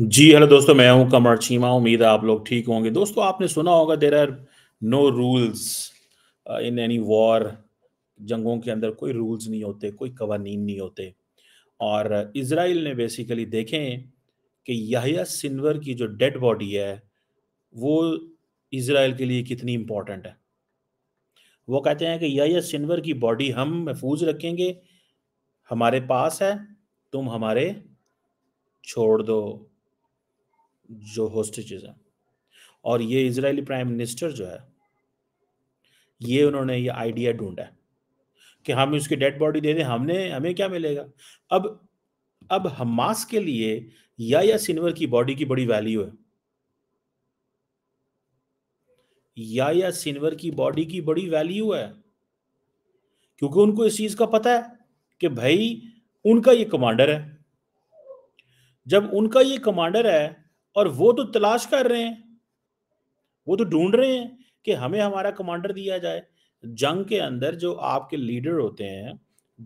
जी hello दोस्तों मैं हूं कमर चीमा उम्मीद है आप लोग ठीक होंगे दोस्तों आपने सुना होगा there are no rules in any war जंगों के अंदर कोई रूल्स नहीं होते कोई कवानीन नहीं होते और इसराइल ने बेसिकली देखें कि याहिया सिनवर की जो डेड बॉडी है वो इसराइल के लिए कितनी इम्पोर्टेंट है वो कहते हैं कि यह सिनवर की बॉडी हम महफूज रखेंगे हमारे पास है तुम हमारे छोड़ दो जो होस्टेजेस हैं और ये इजरायली प्राइम मिनिस्टर जो है ये उन्होंने ये आइडिया ढूंढा है कि हम उसकी डेड बॉडी दे दें हमने हमें क्या मिलेगा अब अब हमास के लिए या या सिन्वर की बॉडी की बड़ी वैल्यू है या या सिन्वर की बॉडी की बड़ी वैल्यू है क्योंकि उनको इस चीज का पता है कि भाई उनका ये कमांडर है जब उनका ये कमांडर है और वो तो तलाश कर रहे हैं वो तो ढूंढ रहे हैं कि हमें हमारा कमांडर दिया जाए जंग के अंदर जो आपके लीडर होते हैं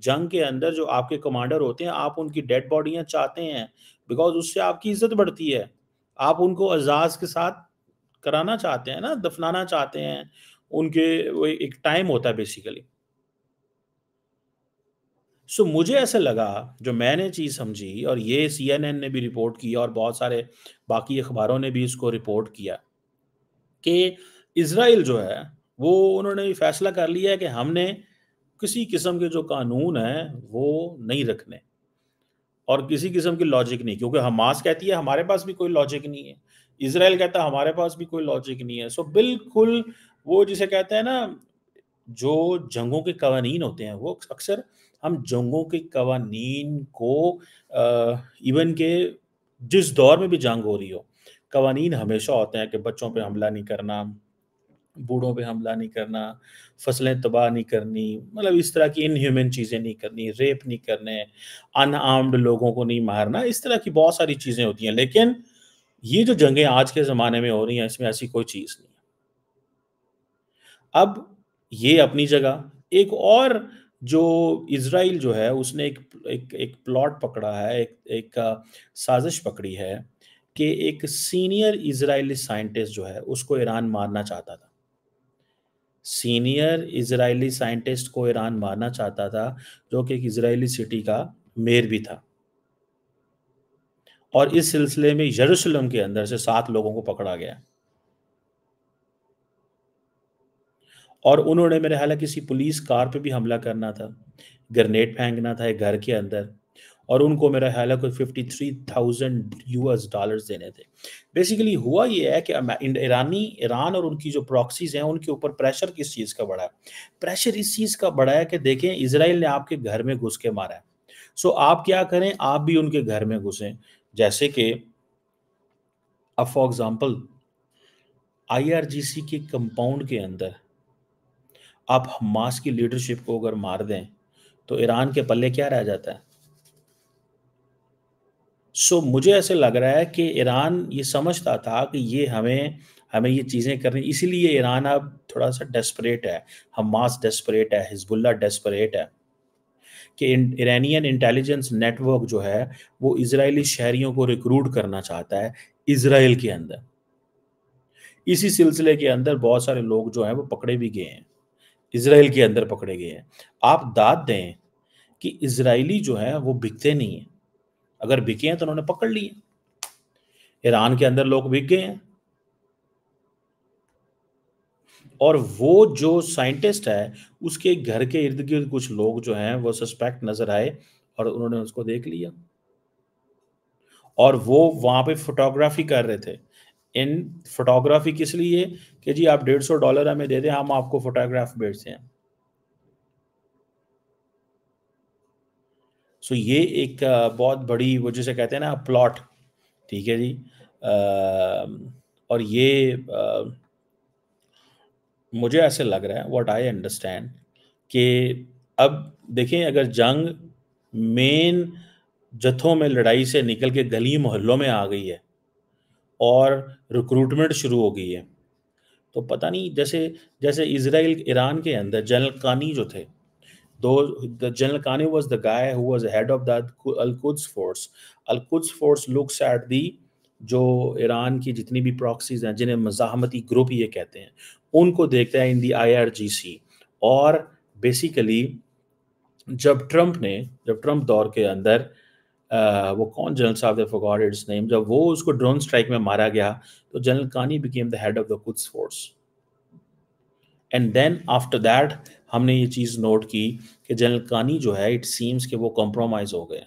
जंग के अंदर जो आपके कमांडर होते हैं आप उनकी डेड बॉडियां चाहते हैं बिकॉज उससे आपकी इज्जत बढ़ती है आप उनको अजाज के साथ कराना चाहते हैं ना दफनाना चाहते हैं उनके वो एक टाइम होता है बेसिकली सो मुझे ऐसा लगा जो मैंने चीज़ समझी और ये सी ने भी रिपोर्ट की और बहुत सारे बाकी अखबारों ने भी इसको रिपोर्ट किया कि इसराइल जो है वो उन्होंने फैसला कर लिया है कि हमने किसी किस्म के जो कानून हैं वो नहीं रखने और किसी किस्म की लॉजिक नहीं क्योंकि हमास कहती है हमारे पास भी कोई लॉजिक नहीं है इसराइल कहता है हमारे पास भी कोई लॉजिक नहीं है सो बिल्कुल वो जिसे कहते हैं ना जो जंगों के कवानीन होते हैं वो अक्सर हम जंगों के कवानीन को इवन के जिस दौर में भी जंग हो रही हो कवानीन हमेशा होते हैं कि बच्चों पे हमला नहीं करना बूढ़ों पे हमला नहीं करना फसलें तबाह नहीं करनी मतलब इस तरह की इनह्यूमन चीज़ें नहीं करनी रेप नहीं करने अनआर्म्ड लोगों को नहीं मारना इस तरह की बहुत सारी चीज़ें होती हैं लेकिन ये जो जंगें आज के ज़माने में हो रही हैं इसमें ऐसी कोई चीज़ नहीं है अब ये अपनी जगह एक और जो इसराइल जो है उसने एक एक, एक प्लॉट पकड़ा है एक एक साजिश पकड़ी है कि एक सीनियर इसराइली साइंटिस्ट जो है उसको ईरान मारना चाहता था सीनियर इसराइली साइंटिस्ट को ईरान मारना चाहता था जो कि एक इसराइली सिटी का मेयर भी था और इस सिलसिले में यरूशलेम के अंदर से सात लोगों को पकड़ा गया और उन्होंने मेरे हालांकि किसी पुलिस कार पे भी हमला करना था ग्रेनेड फेंकना था एक घर के अंदर और उनको मेरा ख्याल है कोई fifty three thousand U S dollar देने थे बेसिकली हुआ ये है कि ईरानी ईरान और उनकी जो प्रॉक्सीज हैं उनके ऊपर प्रेशर किस चीज़ का बढ़ा है प्रेशर इस चीज़ का बढ़ा है कि देखें इसराइल ने आपके घर में घुस के मारा है सो आप क्या करें आप भी उनके घर में घुसें जैसे कि अब फॉर एग्ज़ाम्पल सी के कंपाउंड के अंदर आप हमास की लीडरशिप को अगर मार दें तो ईरान के पल्ले क्या रह जाता है सो so, मुझे ऐसे लग रहा है कि ईरान ये समझता था कि ये हमें हमें ये चीज़ें करनी इसीलिए ईरान अब थोड़ा सा डेस्परेट है हमास डेस्परेट है हिजबुल्ला डेस्परेट है कि ईरानियन इंटेलिजेंस नेटवर्क जो है वो इसराइली शहरियों को रिक्रूट करना चाहता है इसराइल के अंदर इसी सिलसिले के अंदर बहुत सारे लोग जो हैं वो पकड़े भी गए हैं इसराइल के अंदर पकड़े गए हैं आप दाद दें कि इसराइली जो है वो बिकते नहीं हैं अगर बिके हैं तो उन्होंने पकड़ लिए ईरान के अंदर लोग बिक गए हैं और वो जो साइंटिस्ट है उसके घर के इर्द गिर्द कुछ लोग जो हैं वो सस्पेक्ट नजर आए और उन्होंने उसको देख लिया और वो वहां पे फोटोग्राफी कर रहे थे इन फोटोग्राफी किस लिए कि जी आप डेढ़ सौ डॉलर हमें दे दें हम आपको फोटोग्राफ भेजते हैं सो ये एक बहुत बड़ी वो जिसे कहते हैं ना प्लॉट ठीक है जी आ, और ये आ, मुझे ऐसे लग रहा है व्हाट आई अंडरस्टैंड कि अब देखें अगर जंग मेन जत्थों में लड़ाई से निकल के गली मोहल्लों में आ गई है और रिक्रूटमेंट शुरू हो गई है तो पता नहीं जैसे जैसे इसराइल ईरान के अंदर जनरल कानी जो थे दो general Qaani was the guy who was head of the Al Quds force Al Quds force looks at the जो ईरान की जितनी भी प्रॉक्सीज हैं जिन्हें मजामती ग्रुप ये कहते हैं उनको देखते हैं इन दी सी और बेसिकली जब ट्रंप ने जब ट्रंप दौर के अंदर Uh, वो कौन जनरल साहब थे फॉर इट्स नेम जब वो उसको ड्रोन स्ट्राइक में मारा गया तो general Qaani became the head of the Quds force and then after that हमने ये चीज़ नोट की कि जनरल कानी जो है इट सीम्स के वो कॉम्प्रोमाइज़ हो गए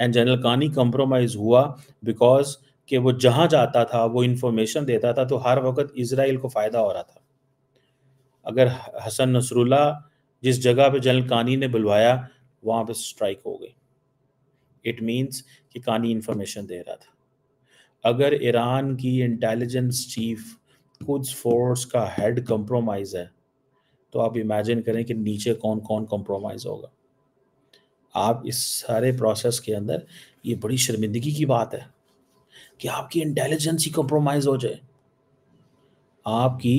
एंड जनरल कानी कॉम्प्रोमाइज़ हुआ बिकॉज कि वो जहाँ जाता था वो इन्फॉर्मेशन देता था तो हर वक्त इसराइल को फ़ायदा हो रहा था अगर हसन नसरुल्ला जिस जगह पे जनरल कानी ने बुलवाया वहाँ पे स्ट्राइक हो गई इट मीन्स कि कानी इन्फॉर्मेशन दे रहा था अगर ईरान की इंटेलिजेंस चीफ कुछ फोर्स का हेड कंप्रोमाइज़ है तो आप इमेजिन करें कि नीचे कौन कौन कंप्रोमाइज़ होगा आप इस सारे प्रोसेस के अंदर ये बड़ी शर्मिंदगी की बात है कि आपकी इंटेलिजेंस ही कंप्रोमाइज़ हो जाए आपकी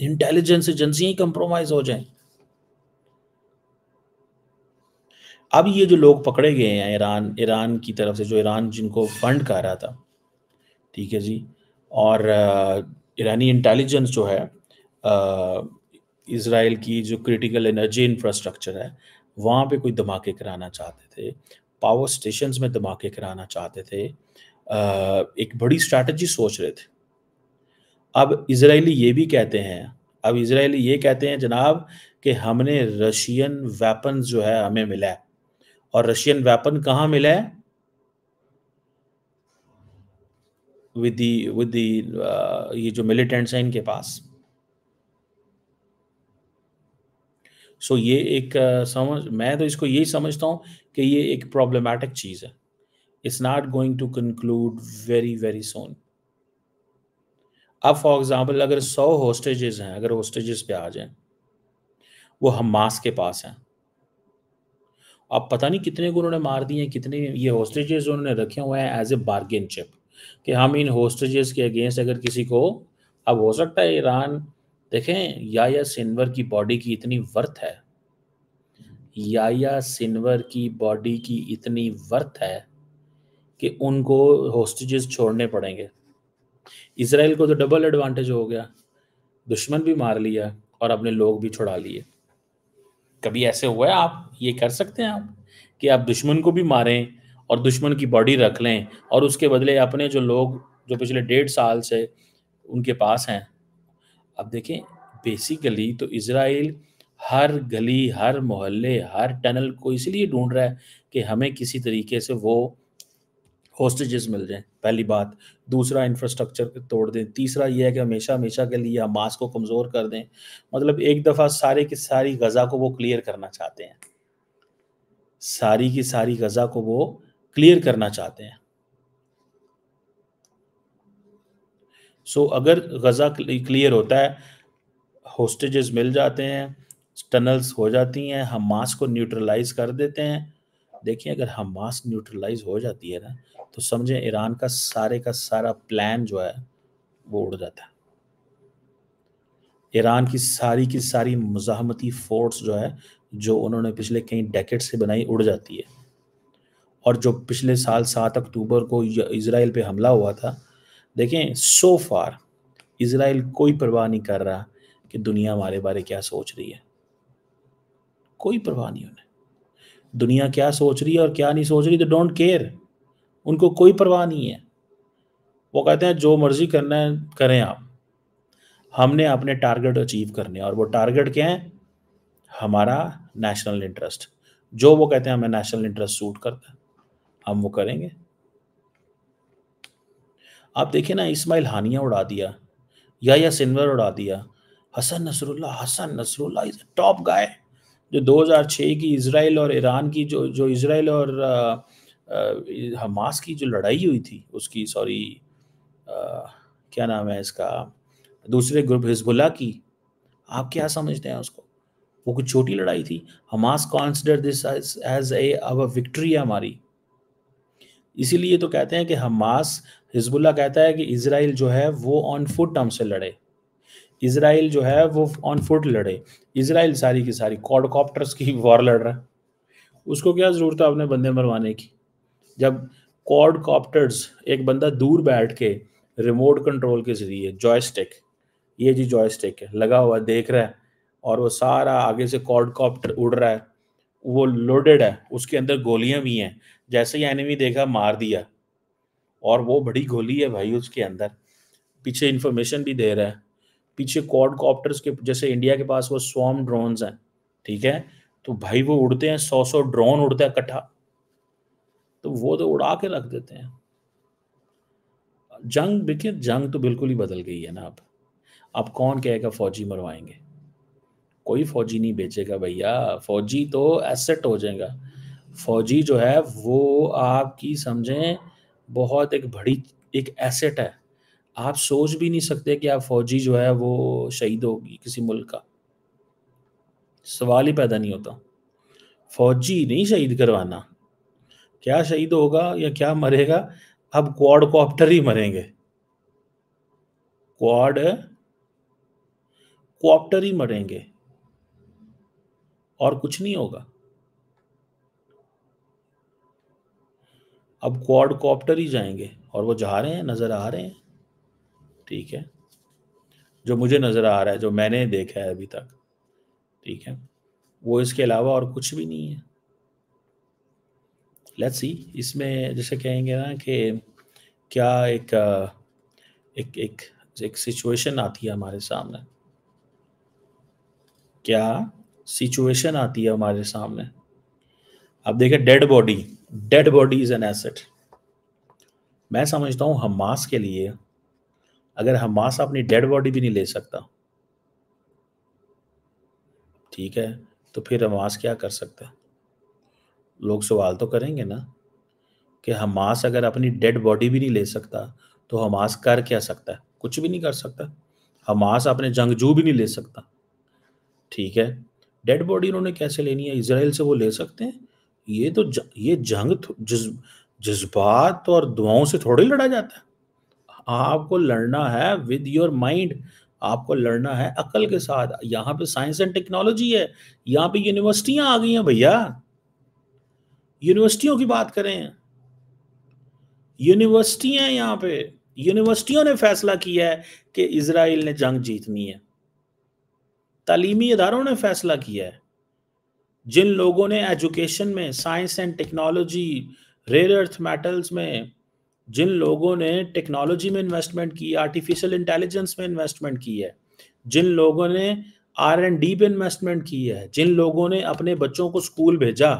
इंटेलिजेंस एजेंसी ही कंप्रोमाइज़ हो जाए अब ये जो लोग पकड़े गए हैं ईरान ईरान की तरफ से जो ईरान जिनको फंड कर रहा था ठीक है जी और ईरानी इंटेलिजेंस जो है इसराइल की जो क्रिटिकल एनर्जी इंफ्रास्ट्रक्चर है वहाँ पे कोई धमाके कराना चाहते थे पावर स्टेशन में धमाके कराना चाहते थे आ, एक बड़ी स्ट्रैटेजी सोच रहे थे अब इसराइली ये भी कहते हैं अब इसराइली ये कहते हैं जनाब कि हमने रशियन वेपन जो है हमें मिला है और रशियन वेपन कहाँ मिला है विद विद uh, ये जो मिलिटेंट्स हैं इनके पास सो so, ये एक uh, समझ मैं तो इसको यही समझता हूँ कि ये एक प्रॉब्लमैटिक चीज़ है it's not going to conclude very very soon अब फॉर एग्जाम्पल अगर सौ होस्टेजेस हैं अगर होस्टेजेस पे आ जाए वो हमास के पास हैं अब पता नहीं कितने को उन्होंने मार दिए कितने ये होस्टेजेस उन्होंने रखे हुए हैं एज ए बार्गेन चिप कि हम इन होस्टेजेस के अगेंस्ट अगर किसी को अब हो सकता है ईरान देखें याया सिनवर की बॉडी की इतनी वर्थ है याया सिनवर की बॉडी की इतनी वर्थ है कि उनको होस्टेजेस छोड़ने पड़ेंगे इसराइल को तो डबल एडवांटेज हो गया दुश्मन भी मार लिया और अपने लोग भी छुड़ा लिए कभी ऐसे हुआ है आप ये कर सकते हैं आप कि आप दुश्मन को भी मारें और दुश्मन की बॉडी रख लें और उसके बदले अपने जो लोग जो पिछले डेढ़ साल से उनके पास हैं अब देखें बेसिकली तो इसराइल हर गली हर मोहल्ले हर टनल को इसलिए ढूंढ रहा है कि हमें किसी तरीके से वो होस्टेजेस मिल जाएं पहली बात दूसरा इंफ्रास्ट्रक्चर तोड़ दें तीसरा यह है कि हमेशा हमेशा के लिए हमास को कमज़ोर कर दें मतलब एक दफ़ा सारे की सारी गज़ा को वो क्लियर करना चाहते हैं सारी की सारी गज़ा को वो क्लियर करना चाहते हैं सो so, अगर गज़ा क्लियर होता है होस्टेजेस मिल जाते हैं टनल्स हो जाती हैं मास को न्यूट्रलाइज कर देते हैं देखिए अगर हम मास न्यूट्रलाइज हो जाती है ना तो समझें ईरान का सारे का सारा प्लान जो है वो उड़ जाता है ईरान की सारी की सारी मजामती फोर्स जो है जो उन्होंने पिछले कई डेकेट से बनाई उड़ जाती है और जो पिछले साल सात अक्टूबर को इसराइल पे हमला हुआ था देखें सो फार इसराइल कोई परवाह नहीं कर रहा कि दुनिया हमारे बारे क्या सोच रही है कोई परवाह नहीं उन्हें दुनिया क्या सोच रही है और क्या नहीं सोच रही तो डोंट केयर उनको कोई परवाह नहीं है वो कहते हैं जो मर्जी करना है करें आप हमने अपने टारगेट अचीव करने और वो टारगेट क्या है हमारा नेशनल इंटरेस्ट जो वो कहते हैं हमें नेशनल इंटरेस्ट सूट करता है हम वो करेंगे आप देखिए ना इस्माइल हानिया उड़ा दिया या या सिन्वर उड़ा दिया Hassan Nasrallah Hassan Nasrallah is top guy जो 2006 की इसराइल और ईरान की जो जो इसराइल और आ, हमास की जो लड़ाई हुई थी उसकी सॉरी क्या नाम है इसका दूसरे ग्रुप हिजबुल्ला की आप क्या समझते हैं उसको वो कुछ छोटी लड़ाई थी Hamas consider this as a अब विक्ट्री है हमारी इसीलिए तो कहते हैं कि हमास हिजबुल्ला कहता है कि इसराइल जो है वो ऑन फुट टर्म से लड़े इसराइल जो है वो ऑन फुट लड़े इसराइल सारी की सारी कॉडकॉप्टर्स की वॉर लड़ रहा है उसको क्या ज़रूरत है अपने बंदे मरवाने की जब कॉर्ड कॉप्टर्स एक बंदा दूर बैठ के रिमोट कंट्रोल के जरिए जॉयस्टिक ये जी जॉयस्टिक है लगा हुआ देख रहा है और वो सारा आगे से कॉर्ड कॉप्टर उड़ रहा है वो लोडेड है उसके अंदर गोलियां भी हैं जैसे ही एनिमी देखा मार दिया और वो बड़ी गोली है भाई उसके अंदर पीछे इंफॉर्मेशन भी दे रहा है पीछे कॉड कॉप्टर्स के जैसे इंडिया के पास वो स्वाम ड्रोन्स हैं ठीक है तो भाई वो उड़ते हैं सौ सौ ड्रोन उड़ता है इकट्ठा तो वो तो उड़ा के रख देते हैं जंग देखिए जंग तो बिल्कुल ही बदल गई है ना अब अब कौन कहेगा फौजी मरवाएंगे कोई फौजी नहीं बेचेगा भैया फौजी तो एसेट हो जाएगा फौजी जो है वो आपकी समझें बहुत एक बड़ी एक एसेट है आप सोच भी नहीं सकते कि आप फौजी जो है वो शहीद होगी किसी मुल्क का सवाल ही पैदा नहीं होता फौजी नहीं शहीद करवाना क्या शहीद होगा या क्या मरेगा अब क्वाड कॉप्टर ही मरेंगे क्वाड क्वाप्टर ही मरेंगे और कुछ नहीं होगा अब क्वाड कॉप्टर ही जाएंगे और वो जा रहे हैं नज़र आ रहे हैं ठीक है जो मुझे नज़र आ रहा है जो मैंने देखा है अभी तक ठीक है वो इसके अलावा और कुछ भी नहीं है लेट्स सी इसमें जैसे कहेंगे ना कि क्या एक एक एक एक सिचुएशन आती है हमारे सामने क्या सिचुएशन आती है हमारे सामने अब देखिए dead body dead body is an asset मैं समझता हूँ हमास के लिए अगर हमास अपनी डेड बॉडी भी नहीं ले सकता ठीक है तो फिर हमास क्या कर सकता है लोग सवाल तो करेंगे ना कि हमास अगर अपनी डेड बॉडी भी नहीं ले सकता तो हमास कर क्या सकता है कुछ भी नहीं कर सकता हमास अपने जंगजू भी नहीं ले सकता ठीक है डेड बॉडी उन्होंने कैसे लेनी है इसराइल से वो ले सकते हैं ये तो ज, ये जंग जज्बात और दुआओं से थोड़ी लड़ा जाता है आपको लड़ना है विद योर माइंड आपको लड़ना है अकल के साथ यहाँ पे साइंस एंड टेक्नोलॉजी है यहाँ पे यूनिवर्सिटियाँ आ गई हैं भैया यूनिवर्सिटियों की बात करें यूनिवर्सिटियां यहाँ पे यूनिवर्सिटियों ने फैसला किया है कि इसराइल ने जंग जीतनी है तालीमी इदारों ने फैसला किया है जिन लोगों ने एजुकेशन में science and technology rare earth metals में जिन लोगों ने टेक्नोलॉजी में इन्वेस्टमेंट की आर्टिफिशियल इंटेलिजेंस में इन्वेस्टमेंट की है जिन लोगों ने आर एंड डी पे इन्वेस्टमेंट की है जिन लोगों ने अपने बच्चों को स्कूल भेजा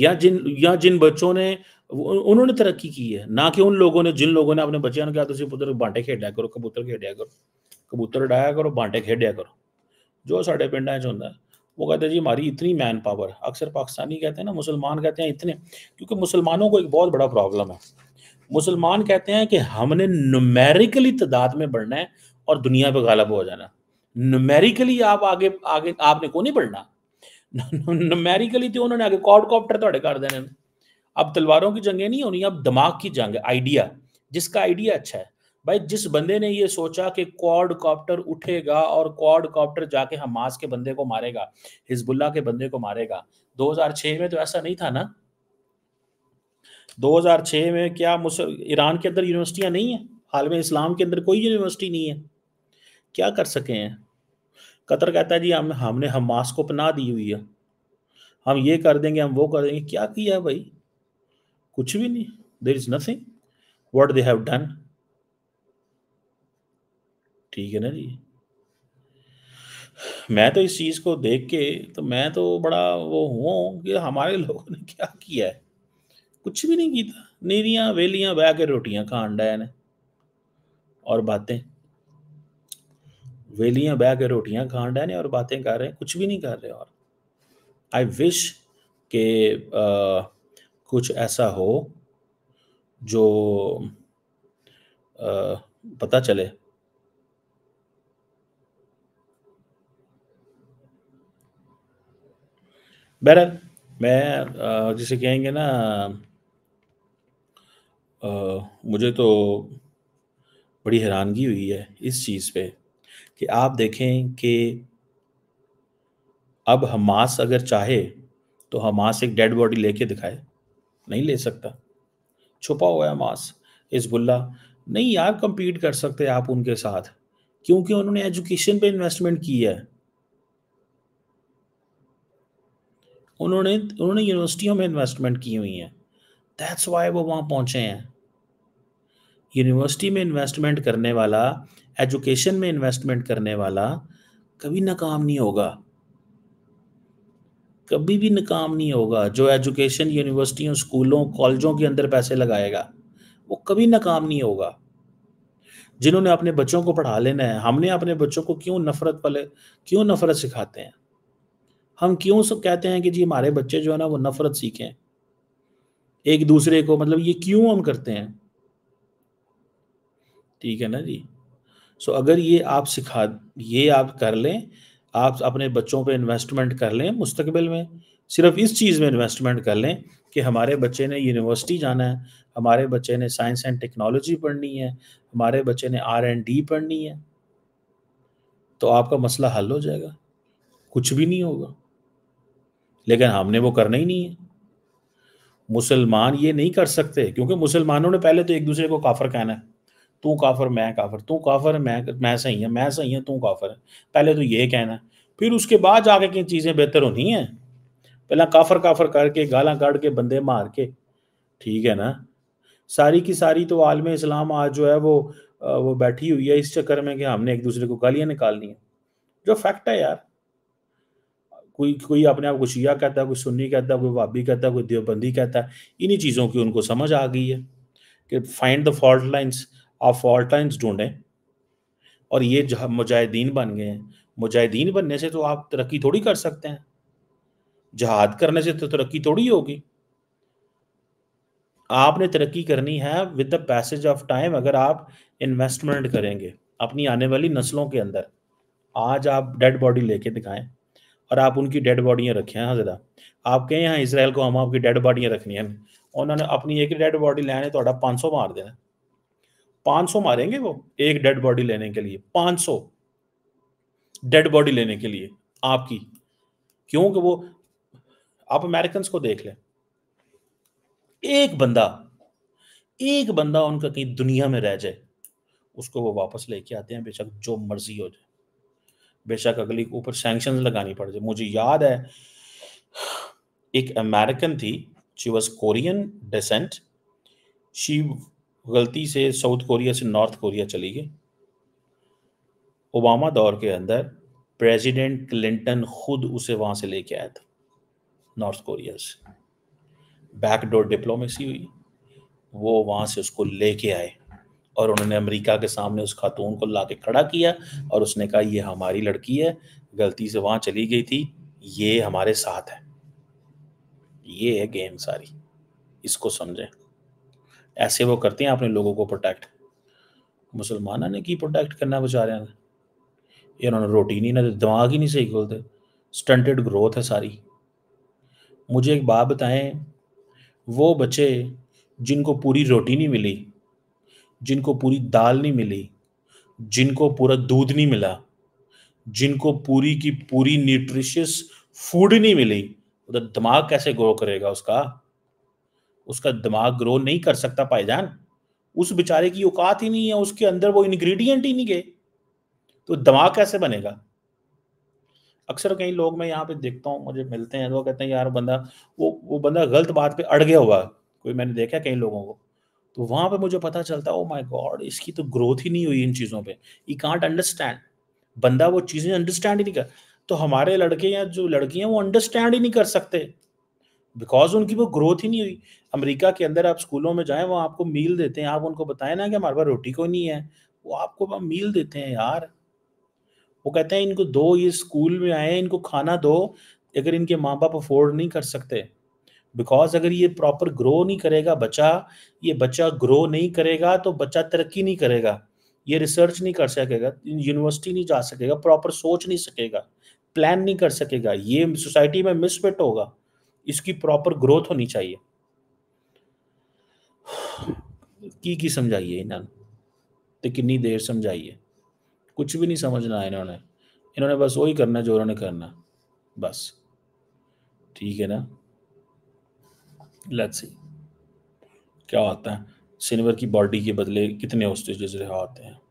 या जिन या जिन बच्चों ने उन्होंने तरक्की की है ना कि उन लोगों ने जिन लोगों ने अपने बच्चों ने कहा तुम पुत्र बांटे खेडया करो कबूतर खेडिया करो कबूतर उडाया करो बांटे खेडिया करो जो साढ़े पिंड होंगे वो कहते हैं जी हमारी इतनी मैन पावर अक्सर पाकिस्तानी कहते हैं ना मुसलमान कहते हैं इतने क्योंकि मुसलमानों को एक बहुत बड़ा प्रॉब्लम है मुसलमान कहते हैं कि हमने नुमेरिकली तादाद में बढ़ना है और दुनिया पर गालब हो जाना नुमेरिकली आप आगे आगे आपने को नहीं बढ़ना नमेरिकली तो उन्होंने आगे कॉड कॉप्टर ਤੁਹਾਡੇ ਕਰ अब तलवारों की जंगे नहीं होनी अब दिमाग की जंग आइडिया जिसका आइडिया अच्छा है भाई जिस बंदे ने ये सोचा कि क्वाड कॉप्टर उठेगा और क्वाड कॉप्टर जाके हमास के बंदे को मारेगा हिजबुल्ला के बंदे को मारेगा 2006 में तो ऐसा नहीं था ना 2006 में क्या ईरान के अंदर यूनिवर्सिटियां नहीं है हाल में इस्लाम के अंदर कोई यूनिवर्सिटी नहीं है क्या कर सके हैं कतर कहता है जी हम हमने हमास को अपना दी हुई है हम ये कर देंगे हम वो कर देंगे क्या किया है भाई कुछ भी नहीं there is nothing what they have done ठीक है ना जी मैं तो इस चीज़ को देख के तो मैं तो बड़ा वो हुआ कि हमारे लोगों ने क्या किया है कुछ भी नहीं किया नीरिया वेलियां बह के रोटियां खान डे और बातें वेलियाँ बह के रोटियाँ खान रहे हैं और बातें कर रहे हैं कुछ भी नहीं कर रहे और आई विश के आ, कुछ ऐसा हो जो आ, पता चले बहर मैं जिसे कहेंगे ना आ, मुझे तो बड़ी हैरानगी हुई है इस चीज़ पे कि आप देखें कि अब हमास अगर चाहे तो हमास एक डेड बॉडी लेके दिखाए नहीं ले सकता छुपा हुआ है हमास बुल्ला नहीं यार कंपीट कर सकते आप उनके साथ क्योंकि उन्होंने एजुकेशन पे इन्वेस्टमेंट की है उन्होंने उन्होंने यूनिवर्सिटियों में इन्वेस्टमेंट की हुई है दैट्स वाई वो वहां पहुंचे हैं यूनिवर्सिटी में इन्वेस्टमेंट करने वाला एजुकेशन में इन्वेस्टमेंट करने वाला कभी नाकाम नहीं होगा कभी भी नाकाम नहीं होगा जो एजुकेशन यूनिवर्सिटियों स्कूलों कॉलेजों के अंदर पैसे लगाएगा वो कभी नाकाम नहीं होगा जिन्होंने अपने बच्चों को पढ़ा लेना है हमने अपने बच्चों को क्यों नफरत पले क्यों नफरत सिखाते हैं हम क्यों सब कहते हैं कि जी हमारे बच्चे जो है ना वो नफरत सीखें एक दूसरे को मतलब ये क्यों हम करते हैं ठीक है ना जी सो अगर ये आप सिखा ये आप कर लें आप अपने बच्चों पे इन्वेस्टमेंट कर लें मुस्तकबिल में सिर्फ इस चीज़ में इन्वेस्टमेंट कर लें कि हमारे बच्चे ने यूनिवर्सिटी जाना है हमारे बच्चे ने साइंस एंड टेक्नोलॉजी पढ़नी है हमारे बच्चे ने आर एंड डी पढ़नी है तो आपका मसला हल हो जाएगा कुछ भी नहीं होगा लेकिन हमने वो करना ही नहीं है मुसलमान ये नहीं कर सकते क्योंकि मुसलमानों ने पहले तो एक दूसरे को काफर कहना है तू काफर मैं काफर तू काफर मैं मैं सही है मैं सही है तू काफर है पहले तो ये कहना है फिर उसके बाद जाके कि चीज़ें बेहतर होनी हैं पहला काफर काफर करके गाला काट के बंदे मार के ठीक है ना सारी की सारी तो आलम इस्लाम आज जो है वो वो बैठी हुई है इस चक्कर में कि हमने एक दूसरे को गालियाँ निकालनी है जो फैक्ट है यार कोई कोई अपने आप को शिया कहता है कोई सुन्नी कहता है कोई भाभी कहता है कोई देवबंदी कहता है इन्हीं चीज़ों की उनको समझ आ गई है कि फाइंड द फॉल्ट लाइन्स आप फॉल्ट लाइन्स ढूंढें और ये मुजाहिदीन बन गए हैं मुजाहिदीन बनने से तो आप तरक्की थोड़ी कर सकते हैं जहाद करने से तो तरक्की थोड़ी होगी आपने तरक्की करनी है with the passage of time अगर आप इन्वेस्टमेंट करेंगे अपनी आने वाली नस्लों के अंदर आज आप डेड बॉडी लेके दिखाएं और आप उनकी डेड बॉडियाँ रखें हाँ ज़रा आप कहें हाँ इसराइल को हम आपकी डेड बॉडियाँ रखनी है उन्होंने अपनी एक डेड बॉडी लेने तो पाँच सौ मार देना 500 मारेंगे वो एक डेड बॉडी लेने के लिए 500 डेड बॉडी लेने के लिए आपकी क्योंकि वो आप अमेरिकन को देख लें एक बंदा एक बंदा उनका कहीं दुनिया में रह जाए उसको वो वापस लेके आते हैं बेशक जो मर्जी हो जाए बेशक अगली ऊपर सैंक्शन लगानी पड़ जाए मुझे याद है एक अमेरिकन थी she was Korean descent she गलती से साउथ कोरिया से नॉर्थ कोरिया चली गई ओबामा दौर के अंदर प्रेसिडेंट क्लिंटन खुद उसे वहाँ से लेके आया था नॉर्थ कोरिया से बैकडोर डिप्लोमेसी हुई वो वहाँ से उसको लेके आए और उन्होंने अमेरिका के सामने उस खातून को ला के खड़ा किया और उसने कहा ये हमारी लड़की है गलती से वहाँ चली गई थी ये हमारे साथ है ये है गेम सारी इसको समझें ऐसे वो करते हैं अपने लोगों को प्रोटेक्ट मुसलमाना ने की प्रोटेक्ट करना है बेचारे उन्होंने रोटी नहीं ਰੋਟੀ ਨਹੀਂ ਇਹਨਾਂ नहीं सही खोलते स्टंटेड ग्रोथ है सारी मुझे एक बात बताएं वो बच्चे जिनको पूरी रोटी नहीं मिली जिनको पूरी दाल नहीं मिली जिनको पूरा दूध नहीं मिला जिनको पूरी की पूरी न्यूट्रिशियस फूड नहीं मिली उधर दिमाग कैसे ग्रो करेगा उसका उसका दिमाग ग्रो नहीं कर सकता पायदान उस बेचारे की औकात ही नहीं है उसके अंदर वो इंग्रेडिएंट ही नहीं गए तो दिमाग कैसे बनेगा अक्सर कई लोग मैं यहाँ पे देखता हूँ मुझे मिलते हैं तो कहते हैं यार बंदा वो वो बंदा गलत बात पे अड़ गया हुआ कोई मैंने देखा कई लोगों को तो वहां पे मुझे पता चलता ओ माय गॉड इसकी तो ग्रोथ ही नहीं हुई इन चीज़ों पे ई कांट अंडरस्टैंड बंदा वो चीज़ें अंडरस्टैंड ही नहीं कर तो हमारे लड़के या जो लड़कियाँ वो अंडरस्टैंड ही नहीं कर सकते बिकॉज उनकी वो ग्रोथ ही नहीं हुई अमेरिका के अंदर आप स्कूलों में जाएं वो आपको मील देते हैं आप उनको बताएं ना कि हमारे पास रोटी को नहीं है वो आपको मील देते हैं यार वो कहते हैं इनको दो ये स्कूल में आए इनको खाना दो अगर इनके माँ बाप अफोर्ड नहीं कर सकते बिकॉज अगर ये प्रॉपर ग्रो नहीं करेगा बच्चा ये बच्चा ग्रो नहीं करेगा तो बच्चा तरक्की नहीं करेगा ये रिसर्च नहीं कर सकेगा यूनिवर्सिटी नहीं जा सकेगा प्रॉपर सोच नहीं सकेगा प्लान नहीं कर सकेगा ये सोसाइटी में मिसफिट होगा इसकी प्रॉपर ग्रोथ होनी चाहिए की की समझाइए इन्होंने तो कितनी देर समझाइए कुछ भी नहीं समझना इन्होंने इन्होंने बस वही करना जो उन्होंने करना बस ठीक है ना लेट्स सी क्या होता है सिल्वर की बॉडी के बदले कितने होस्टेजेस रहा होते हैं